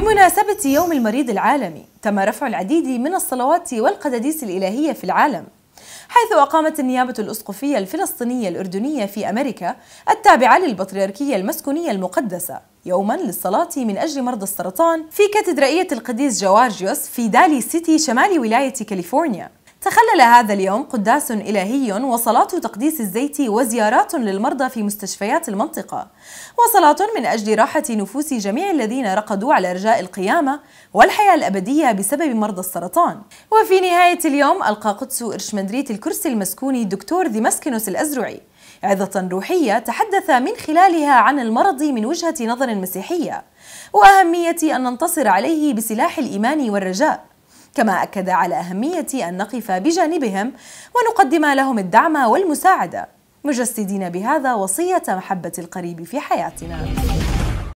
بمناسبة يوم المريض العالمي تم رفع العديد من الصلوات والقداديس الإلهية في العالم حيث أقامت النيابة الأسقفية الفلسطينية الأردنية في أمريكا التابعة للبطريركية المسكونية المقدسة يوما للصلاة من أجل مرضى السرطان في كاتدرائية القديس جوارجيوس في دالي سيتي شمال ولاية كاليفورنيا تخلل هذا اليوم قداس إلهي وصلاة تقديس الزيت وزيارات للمرضى في مستشفيات المنطقة وصلاة من أجل راحة نفوس جميع الذين رقدوا على رجاء القيامة والحياة الأبدية بسبب مرضى السرطان وفي نهاية اليوم ألقى قدس إرشمندريت الكرسي المسكوني الدكتور ديمسكنوس الأزرعي عظة روحية تحدث من خلالها عن المرض من وجهة نظر مسيحية وأهمية أن ننتصر عليه بسلاح الإيمان والرجاء كما أكد على أهمية أن نقف بجانبهم ونقدم لهم الدعم والمساعدة مجسدين بهذا وصية محبة القريب في حياتنا